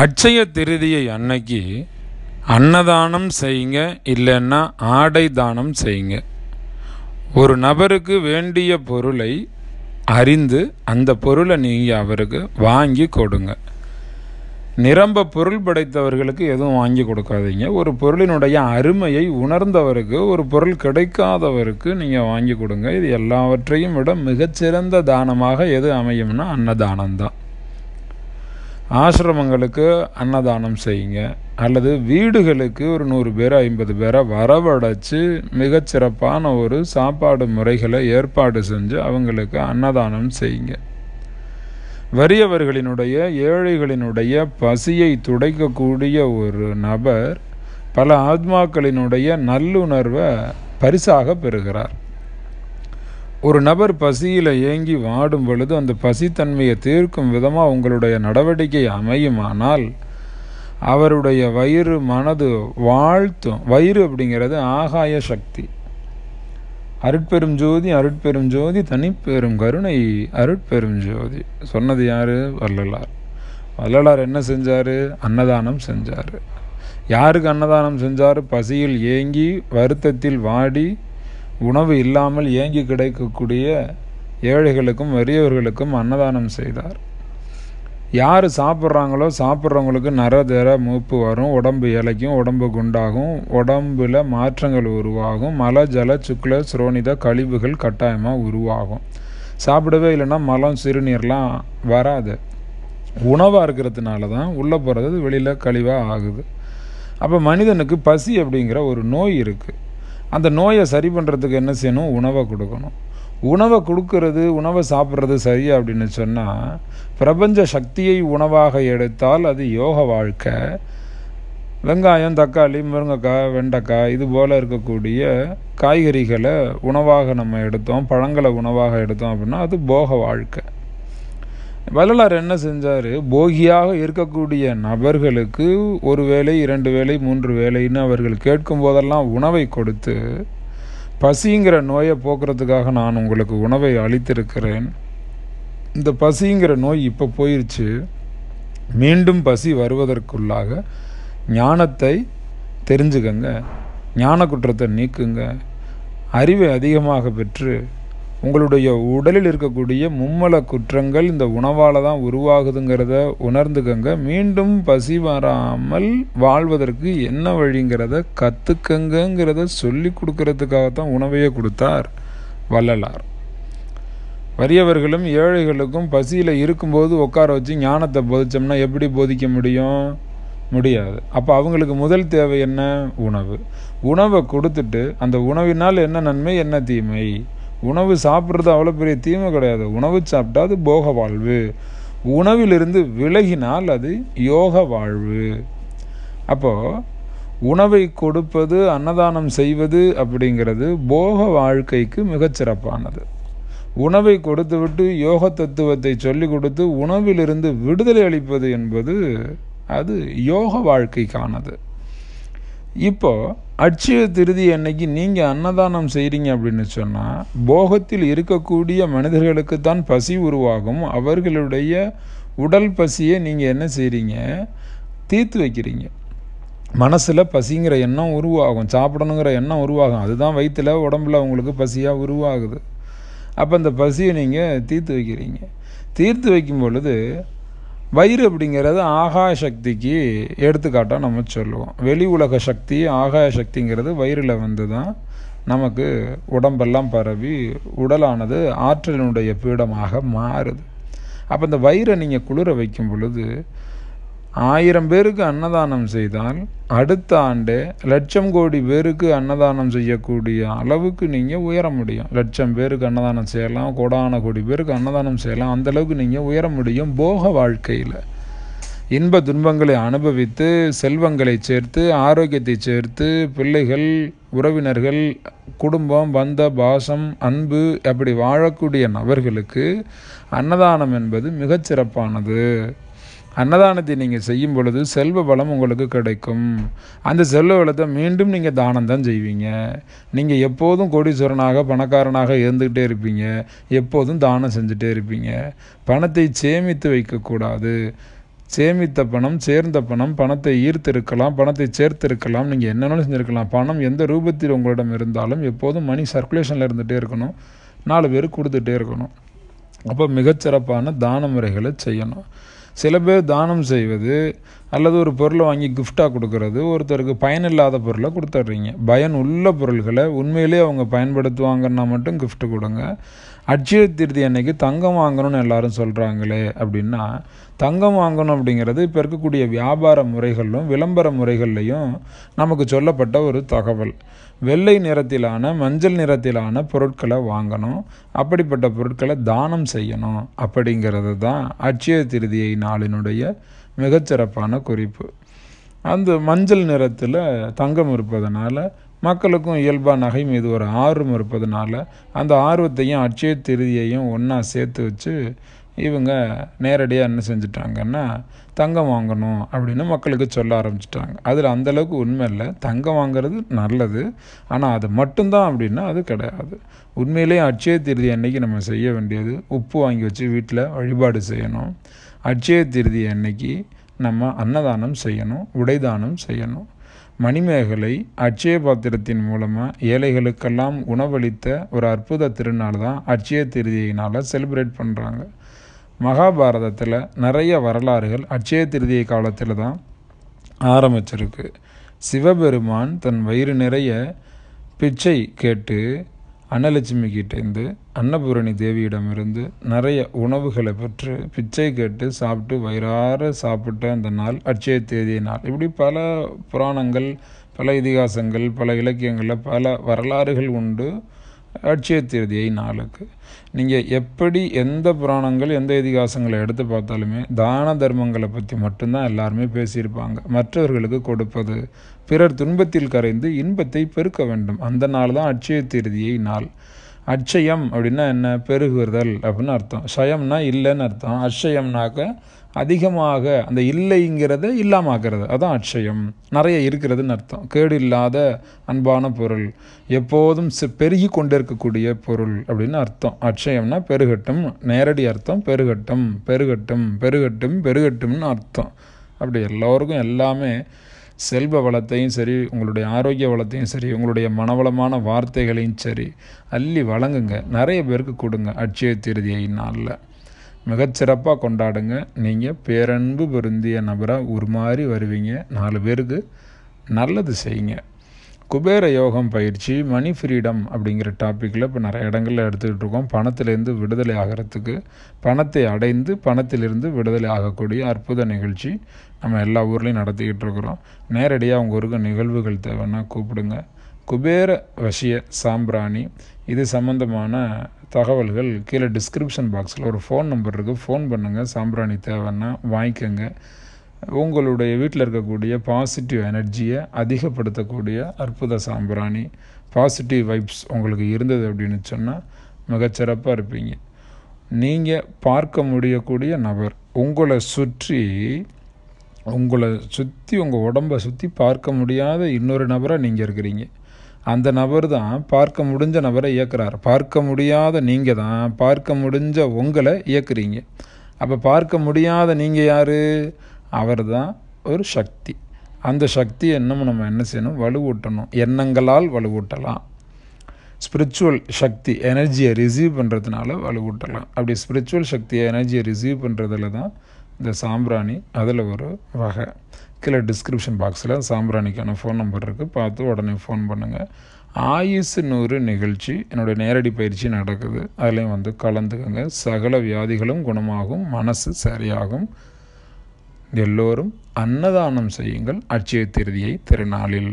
அட்சய திருதியை அன்னைக்கு அன்னதானம் செய்யுங்க இல்லைன்னா ஆடை தானம் செய்யுங்க ஒரு நபருக்கு வேண்டிய பொருளை அறிந்து அந்த பொருளை நீங்கள் அவருக்கு வாங்கி கொடுங்க நிரம்ப பொருள் படைத்தவர்களுக்கு எதுவும் வாங்கி கொடுக்காதீங்க ஒரு பொருளினுடைய அருமையை உணர்ந்தவருக்கு ஒரு பொருள் கிடைக்காதவருக்கு நீங்கள் வாங்கி கொடுங்க இது எல்லாவற்றையும் விட மிகச்சிறந்த தானமாக எது அமையும்னா அன்னதானம்தான் ஆசிரமங்களுக்கு அன்னதானம் செய்யுங்க அல்லது வீடுகளுக்கு ஒரு நூறு பேர் ஐம்பது பேரை வரவழைச்சி மிகச்சிறப்பான ஒரு சாப்பாடு முறைகளை ஏற்பாடு செஞ்சு அவங்களுக்கு அன்னதானம் செய்யுங்க வறியவர்களினுடைய ஏழைகளினுடைய பசியை துடைக்கக்கூடிய ஒரு நபர் பல ஆத்மாக்களினுடைய நல்லுணர்வை பரிசாக பெறுகிறார் ஒரு நபர் பசியில் ஏங்கி வாடும் பொழுது அந்த பசித்தன்மையை தீர்க்கும் விதமாக உங்களுடைய நடவடிக்கை அமையுமானால் அவருடைய வயிறு மனது வாழ்த்தும் வயிறு அப்படிங்கிறது ஆகாய சக்தி அருட்பெரும் ஜோதி அருட்பெரும் ஜோதி தனிப்பெரும் கருணை அருட்பெரும் ஜோதி சொன்னது யார் வள்ளலார் வள்ளலார் என்ன செஞ்சார் அன்னதானம் செஞ்சார் யாருக்கு அன்னதானம் செஞ்சார் பசியில் ஏங்கி வருத்தத்தில் வாடி உணவு இல்லாமல் ஏங்கி கிடைக்கக்கூடிய ஏழைகளுக்கும் வறியவர்களுக்கும் அன்னதானம் செய்தார் யார் சாப்பிட்றாங்களோ சாப்பிட்றவங்களுக்கு நர தர மூப்பு வரும் உடம்பு இலைக்கும் உடம்பு குண்டாகும் உடம்பில் மாற்றங்கள் உருவாகும் மல ஜல சுக்ல சுரோனித கழிவுகள் கட்டாயமாக உருவாகும் சாப்பிடவே இல்லைன்னா மலம் சிறுநீர்லாம் வராது உணவாக இருக்கிறதுனால தான் உள்ளே போகிறது வெளியில் கழிவாக ஆகுது அப்போ மனிதனுக்கு பசி அப்படிங்கிற ஒரு நோய் இருக்குது அந்த நோயை சரி பண்ணுறதுக்கு என்ன செய்யணும் உணவை கொடுக்கணும் உணவை கொடுக்கறது உணவை சாப்பிட்றது சரி அப்படின்னு சொன்னால் பிரபஞ்ச சக்தியை உணவாக எடுத்தால் அது யோக வாழ்க்கை வெங்காயம் தக்காளி முருங்கைக்காய் வெண்டைக்காய் இது போல் இருக்கக்கூடிய காய்கறிகளை உணவாக நம்ம எடுத்தோம் பழங்களை உணவாக எடுத்தோம் அப்படின்னா அது போக வாழ்க்கை வள்ளலார் என்ன செஞ்சார் போகியாக இருக்கக்கூடிய நபர்களுக்கு ஒரு வேலை இரண்டு வேலை மூன்று வேலைன்னு அவர்கள் கேட்கும் போதெல்லாம் உணவை கொடுத்து பசிங்கிற நோயை போக்குறதுக்காக நான் உங்களுக்கு உணவை அளித்திருக்கிறேன் இந்த பசிங்கிற நோய் இப்போ போயிடுச்சு மீண்டும் பசி வருவதற்குள்ளாக ஞானத்தை தெரிஞ்சுக்கங்க ஞான குற்றத்தை நீக்குங்க அறிவை அதிகமாக பெற்று உங்களுடைய உடலில் இருக்கக்கூடிய மும்மல குற்றங்கள் இந்த உணவால் தான் உருவாகுதுங்கிறத உணர்ந்துக்கங்க மீண்டும் பசி வராமல் வாழ்வதற்கு என்ன வழிங்கிறத கற்றுக்கங்கிறத சொல்லி கொடுக்கறதுக்காகத்தான் உணவையே கொடுத்தார் வள்ளலார் வறியவர்களும் ஏழைகளுக்கும் பசியில் இருக்கும்போது உட்கார வச்சு ஞானத்தை போதிச்சோம்னா எப்படி போதிக்க முடியும் முடியாது அப்போ அவங்களுக்கு முதல் தேவை என்ன உணவு உணவை கொடுத்துட்டு அந்த உணவினால் என்ன நன்மை என்ன தீமை உணவு சாப்பிட்றது அவ்வளோ பெரிய தீமை கிடையாது உணவு சாப்பிட்டா அது போக வாழ்வு உணவிலிருந்து விலகினால் அது யோக வாழ்வு அப்போது உணவை கொடுப்பது அன்னதானம் செய்வது அப்படிங்கிறது போக வாழ்க்கைக்கு மிகச்சிறப்பானது உணவை கொடுத்துவிட்டு யோக தத்துவத்தை சொல்லி கொடுத்து உணவிலிருந்து விடுதலை அளிப்பது என்பது அது யோக வாழ்க்கைக்கானது இப்போது அட்சய திருதி அன்னைக்கு நீங்கள் அன்னதானம் செய்கிறீங்க அப்படின்னு சொன்னால் போகத்தில் இருக்கக்கூடிய மனிதர்களுக்கு தான் பசி உருவாகும் அவர்களுடைய உடல் பசியை நீங்கள் என்ன செய்கிறீங்க தீர்த்து வைக்கிறீங்க மனசில் பசிங்கிற எண்ணம் உருவாகும் சாப்பிடணுங்கிற எண்ணம் உருவாகும் அதுதான் வயிற்றில் உடம்புல உங்களுக்கு பசியாக உருவாகுது அப்போ அந்த பசியை நீங்கள் தீர்த்து வைக்கிறீங்க தீர்த்து வைக்கும் பொழுது வயிறு அப்படிங்கிறது ஆகாய சக்திக்கு எடுத்துக்காட்டாக நம்ம சொல்லுவோம் வெளி உலக சக்தி ஆகாய சக்திங்கிறது வயிறில் வந்து தான் நமக்கு உடம்பெல்லாம் பரவி உடலானது ஆற்றலினுடைய பீடமாக மாறுது அப்போ இந்த வயிறை நீங்கள் குளிர வைக்கும் பொழுது ஆயிரம் பேருக்கு அன்னதானம் செய்தால் அடுத்த ஆண்டு லட்சம் கோடி பேருக்கு அன்னதானம் செய்யக்கூடிய அளவுக்கு நீங்கள் உயர முடியும் லட்சம் பேருக்கு அன்னதானம் செய்யலாம் கோடான கோடி பேருக்கு அன்னதானம் செய்யலாம் அந்தளவுக்கு நீங்கள் உயர முடியும் போக வாழ்க்கையில் இன்ப துன்பங்களை அனுபவித்து செல்வங்களை சேர்த்து ஆரோக்கியத்தை சேர்த்து பிள்ளைகள் உறவினர்கள் குடும்பம் வந்த பாசம் அன்பு அப்படி வாழக்கூடிய நபர்களுக்கு அன்னதானம் என்பது மிகச்சிறப்பானது அன்னதானத்தை நீங்கள் செய்யும் பொழுது செல்வ பலம் உங்களுக்கு கிடைக்கும் அந்த செல்வ பலத்தை மீண்டும் நீங்கள் தானம் தான் செய்வீங்க நீங்கள் எப்போதும் கோடீஸ்வரனாக பணக்காரனாக இருந்துக்கிட்டே இருப்பீங்க எப்போதும் தானம் செஞ்சுட்டே இருப்பீங்க பணத்தை சேமித்து வைக்கக்கூடாது சேமித்த பணம் சேர்ந்த பணம் பணத்தை ஈர்த்திருக்கலாம் பணத்தை சேர்த்திருக்கலாம் நீங்கள் என்னென்னு செஞ்சுருக்கலாம் பணம் எந்த ரூபத்தில் உங்களிடம் இருந்தாலும் எப்போதும் மணி சர்க்குலேஷனில் இருந்துகிட்டே இருக்கணும் நாலு பேர் கொடுத்துட்டே இருக்கணும் அப்போ மிகச்சிறப்பான தான முறைகளை செய்யணும் சில பேர் தானம் செய்வது அல்லது ஒரு பொருளை வாங்கி கிஃப்டாக கொடுக்கறது ஒருத்தருக்கு பயனில்லாத பொருளை கொடுத்துட்றீங்க பயன் உள்ள பொருள்களை உண்மையிலேயே அவங்க பயன்படுத்துவாங்கன்னா மட்டும் கிஃப்ட்டு கொடுங்க அட்சய திருதி அன்னைக்கு தங்கம் வாங்கணும்னு எல்லாரும் சொல்கிறாங்களே அப்படின்னா தங்கம் வாங்கணும் அப்படிங்கிறது இப்போ இருக்கக்கூடிய வியாபார முறைகளிலும் விளம்பர முறைகள்லையும் நமக்கு சொல்லப்பட்ட ஒரு தகவல் வெள்ளை நிறத்திலான மஞ்சள் நிறத்திலான பொருட்களை வாங்கணும் அப்படிப்பட்ட பொருட்களை தானம் செய்யணும் அப்படிங்கிறது தான் அட்சய திருதியை நாளினுடைய மிகச்சிறப்பான குறிப்பு அந்த மஞ்சள் நிறத்தில் தங்கம் இருப்பதனால மக்களுக்கும் இயல்பாக நகை மீது ஒரு ஆர்வம் இருப்பதனால அந்த ஆர்வத்தையும் அச்சய திருதியையும் ஒன்றா சேர்த்து வச்சு இவங்க நேரடியாக என்ன செஞ்சிட்டாங்கன்னா தங்கம் வாங்கணும் அப்படின்னு மக்களுக்கு சொல்ல ஆரம்பிச்சிட்டாங்க அதில் அந்தளவுக்கு உண்மை இல்லை தங்கம் வாங்கிறது நல்லது ஆனால் அது மட்டும்தான் அப்படின்னா அது கிடையாது உண்மையிலேயே அட்சய திருதி அன்னைக்கு நம்ம செய்ய வேண்டியது உப்பு வாங்கி வச்சு வீட்டில் வழிபாடு செய்யணும் அட்சய திருதி அன்னைக்கு நம்ம அன்னதானம் செய்யணும் உடைதானம் செய்யணும் மணிமேகலை அட்சய பாத்திரத்தின் மூலமாக ஏழைகளுக்கெல்லாம் உணவளித்த ஒரு அற்புத திருநாள் தான் அட்சய திருதியினால் செலிப்ரேட் பண்ணுறாங்க மகாபாரதத்தில் நிறைய வரலாறுகள் அட்சய திருதியை காலத்தில் தான் ஆரம்பிச்சிருக்கு சிவபெருமான் தன் வயிறு நிறைய பிச்சை கேட்டு அன்னலட்சுமி கிட்டேருந்து அன்னபூரணி தேவியிடமிருந்து நிறைய உணவுகளை பெற்று பிச்சை கேட்டு சாப்பிட்டு வயிறார சாப்பிட்ட அந்த நாள் அட்சய தேதி நாள் இப்படி பல புராணங்கள் பல இதிகாசங்கள் பல இலக்கியங்களில் பல வரலாறுகள் உண்டு திருதியை நாளுக்கு நீங்கள் எப்படி எந்த புராணங்கள் எந்த இதிகாசங்களை எடுத்து பார்த்தாலுமே தான தர்மங்களை பற்றி மட்டும்தான் எல்லாருமே பேசியிருப்பாங்க மற்றவர்களுக்கு கொடுப்பது பிறர் துன்பத்தில் கரைந்து இன்பத்தை பெருக்க வேண்டும் அந்த நாள் தான் அட்சய திருதியை நாள் அட்சயம் அப்படின்னா என்ன பெருகுதல் அப்படின்னு அர்த்தம் சயம்னா இல்லைன்னு அர்த்தம் அட்சயம்னாக்க அதிகமாக அந்த இல்லைங்கிறத இல்லாமக்கிறது அதுதான் அட்சயம் நிறைய இருக்கிறதுன்னு அர்த்தம் கேடு இல்லாத அன்பான பொருள் எப்போதும் பெருகி கொண்டிருக்கக்கூடிய பொருள் அப்படின்னு அர்த்தம் அட்சயம்னா பெருகட்டும் நேரடி அர்த்தம் பெருகட்டும் பெருகட்டும் பெருகட்டும் பெருகட்டும்னு அர்த்தம் அப்படி எல்லோருக்கும் எல்லாமே செல்வ வளத்தையும் சரி உங்களுடைய ஆரோக்கிய வளத்தையும் சரி உங்களுடைய மனவளமான வார்த்தைகளையும் சரி அள்ளி வழங்குங்க நிறைய பேருக்கு கொடுங்க அட்சய திருதியை நாளில் மிகச்சிறப்பாக கொண்டாடுங்க நீங்கள் பேரன்பு பொருந்திய நபராக உருமாறி வருவீங்க நாலு பேருக்கு நல்லது செய்யுங்க குபேர யோகம் பயிற்சி மணி ஃப்ரீடம் அப்படிங்கிற டாப்பிக்கில் இப்போ நிறைய இடங்களில் எடுத்துக்கிட்டு இருக்கோம் பணத்திலேருந்து விடுதலை ஆகிறதுக்கு பணத்தை அடைந்து பணத்திலிருந்து விடுதலை ஆகக்கூடிய அற்புத நிகழ்ச்சி நம்ம எல்லா ஊர்லேயும் நடத்திக்கிட்டு இருக்கிறோம் நேரடியாக உங்கள் ஊருக்கு நிகழ்வுகள் தேவைன்னா கூப்பிடுங்க குபேர வசிய சாம்பிராணி இது சம்மந்தமான தகவல்கள் கீழே டிஸ்கிரிப்ஷன் பாக்ஸில் ஒரு ஃபோன் நம்பர் இருக்குது ஃபோன் பண்ணுங்கள் சாம்பிராணி தேவைன்னா வாங்கிக்கோங்க உங்களுடைய வீட்டில் இருக்கக்கூடிய பாசிட்டிவ் எனர்ஜியை அதிகப்படுத்தக்கூடிய அற்புத சாம்பிராணி பாசிட்டிவ் வைப்ஸ் உங்களுக்கு இருந்தது அப்படின்னு சொன்னால் மிகச்சிறப்பாக இருப்பீங்க நீங்கள் பார்க்க முடியக்கூடிய நபர் உங்களை சுற்றி உங்களை சுற்றி உங்கள் உடம்பை சுற்றி பார்க்க முடியாத இன்னொரு நபராக நீங்கள் இருக்கிறீங்க அந்த நபர் தான் பார்க்க முடிஞ்ச நபரை இயக்குறாரு பார்க்க முடியாத நீங்கள் தான் பார்க்க முடிஞ்ச உங்களை இயக்குறீங்க அப்போ பார்க்க முடியாத நீங்கள் யார் அவர் தான் ஒரு சக்தி அந்த சக்தி என்னமோ நம்ம என்ன செய்யணும் வலுவூட்டணும் எண்ணங்களால் வலுவூட்டலாம் ஸ்பிரிச்சுவல் சக்தி எனர்ஜியை ரிசீவ் பண்ணுறதுனால வலுவூட்டலாம் அப்படி ஸ்பிரிச்சுவல் சக்தியை எனர்ஜியை ரிசீவ் பண்ணுறதுல தான் இந்த சாம்பிராணி அதில் ஒரு வகை கீழே டிஸ்கிரிப்ஷன் பாக்ஸில் சாம்பிராணிக்கான ஃபோன் நம்பர் இருக்குது பார்த்து உடனே ஃபோன் பண்ணுங்கள் ஆயுசு நூறு நிகழ்ச்சி என்னுடைய நேரடி பயிற்சி நடக்குது அதுலேயும் வந்து கலந்துக்கோங்க சகல வியாதிகளும் குணமாகும் மனசு சரியாகும் எல்லோரும் அன்னதானம் செய்யுங்கள் அட்சய திருதியை திருநாளில்